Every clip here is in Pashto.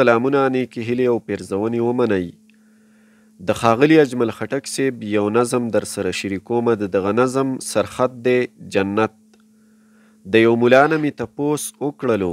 سلامونه نیکې هیلې او پیرزونې ومنئ د ښاغلي اجمل خټک صیب یو نظم در سره شریکوم د دغه نظم سرخط دی جنت د یو ملا نه مې تپوس وکړلو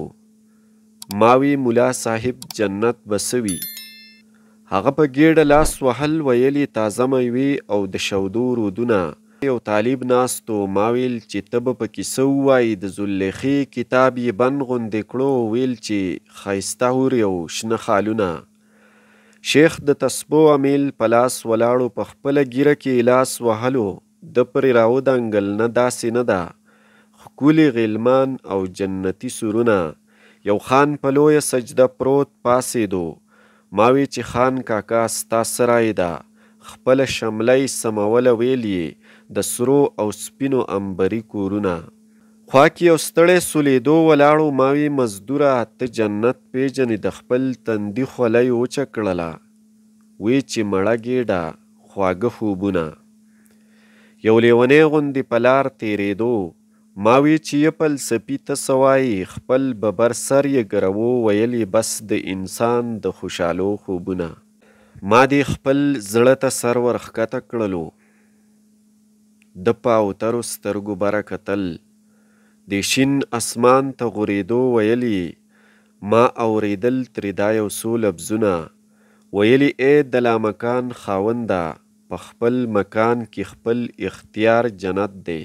ما وی ملا صاحب جنت به څه وي هغه په ګېډه لاس وهل ویلې تازه مې وي او د شودو رودونه یو طالب ناست و ما ویل چې ته به پکې څه ووایي د زلیخې کتاب یې بند غوندې کړو ویل چې ښایسته هورې او شنه خالونه شیخ د تسبو امیل په لاس ولاړو په خپله ګیره کې لاس وهلو د پرې راودانګل نه داسې نه ده دا. ښکلي غلمان او جنتی سورونه یو خان په لویه سجده پروت پاسېدو ما وی چې خان کاکا ستا سرای ده خپله شمله سموله ویل یې د سرو او سپینو امبري کورونه خوا کې یو ستړی سولیدو ولاړو ما وی مزدوره ته جنت پیژنې د خپل تندي خولۍ وچه کړله وی چې مړه ګېډه خواږه خوبونه یو لیونی غوندې په لار تېرېدو ما وی چې یې فلسفي ته څه وایي خپل ببر سر یې ګروو ویل بس د انسان د خوشحالو خوبونه ما دې خپل زړه ته سر ورښکته کړلو د پاوترو سترګو بره کتل د شین اسمان ته غوریدو ویلي ما اوریدل ترې دا یو څو لفظونه ویلي ای د لامکان خاونده په خپل مکان کې خپل اختیار جنت دی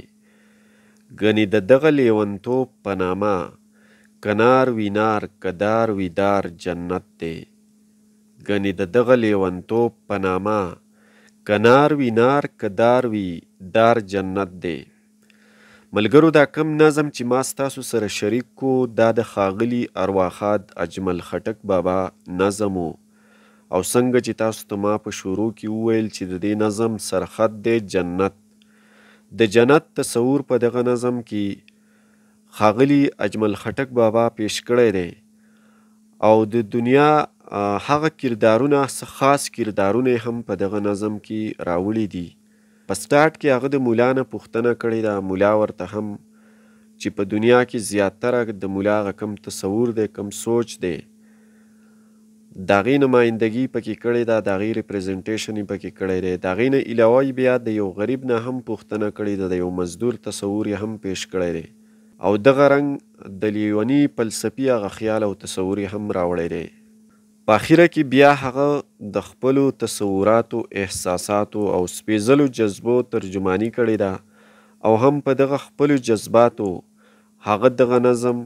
ګنې د دغه لیونتوب په نامه کنار وینار کدار ویدار جنت دی ګنې د دغه لیونتوب په نامه که نار وي نار که دار وي دار جنت دی ملګرو دا کم نظم چې ما ستاسو سره شریک کو دا د خاغلی ارواخاد اجمل خټک بابا نظم و او څنګه چې تاسو ته ما په شروع کې وویل چې د دې نظم سرخط دی جنت د جنت تصور په دغه نظم کې خاغلی اجمل خټک بابا پیش کړی دی او د دنیا هغه کردارونه خاص کردارونه هم په دغه نظم کې راوړي دي په سټارټ کې هغه د مولا نه پوښتنه کړې ده مولا ورته هم چې په دنیا کې زیاتره د مولا هغه کم تصور دی کم سوچ دی د هغې نمایندګي پکې کړې ده د هغې ریپرزنټیشن یې پکې کړی دی د هغې نه علاوه بیا د یو غریب نه هم پوښتنه کړې ده د یو مزدور تصور یې هم پیش کړی دی او دغه رنګ د لیونی فلسفي هغه خیال او تصور هم راوړی دی په اخیره کې بیا هغه د خپلو تصوراتو احساساتو او سپېزلو جذبو ترجمانی کړې ده او هم په دغه خپلو جذباتو هغه دغه نظم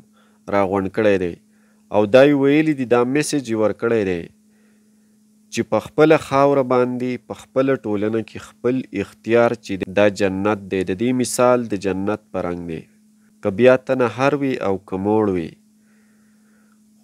راغونډ کړی دی او دا یې ویلي دي دا میسج یې ورکړی دی چې په خپله خاوره باندې په خپله ټولنه کې خپل اختیار چې دا جنت دی د دې مثال د جنت په رنګ دی که بیا تنه هر وي او که موړ وي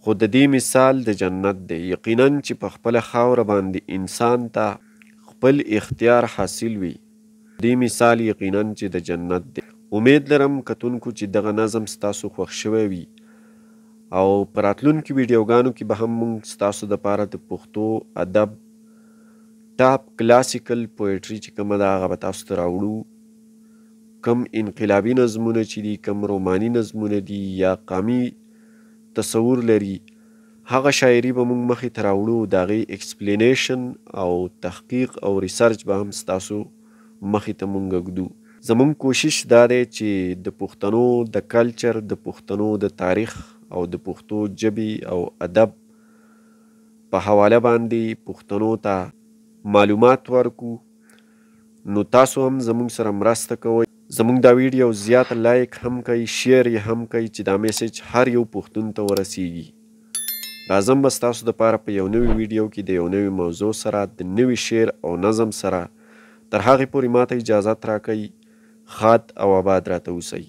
خو د دې مثال د جنت دی یقینا چې په خپله خاوره باندې انسان ته خپل اختیار حاصل وي دې مثال یقینا چې د جنت دی امید لرم کتونکو چې دغه نظم ستاسو خوښ شوی وي او په راتلونکي ویډیوګانو کې به هم موږ ستاسو دپاره د پښتو ادب ټاپ کلاسیکل پوئټري چې کومه ده هغه به تاسو ته راوړو کم انقلابی نظمونه چې دي کم رومانی نظمونه دي یا قامی تصور لري هغه شاعري به موږ مخې ته راوړو د هغې اکسپلینیشن او تحقیق او ریسرچ به هم ستاسو مخې ته موږ ږدو زموږ کوشش دا دی چې د پښتنو د کلچر د پښتنو د تاریخ او د پښتو ژبې او ادب په حواله باندې پښتنو ته معلومات ورکو نو تاسو هم زموږ سره مرسته کوئ زمونږ دا ویډیو زیات لایک هم کوي شیر یې هم کوي چې دا میسج هر یو پښتون ته ورسیږي لازم به ستاسو دپاره په یو نوي ویډیو کې د یو نوي موضوع سره د نوي شعر او نظم سره تر هغې پورې ماته اجازت راکوي خات او آباد راته اوسئ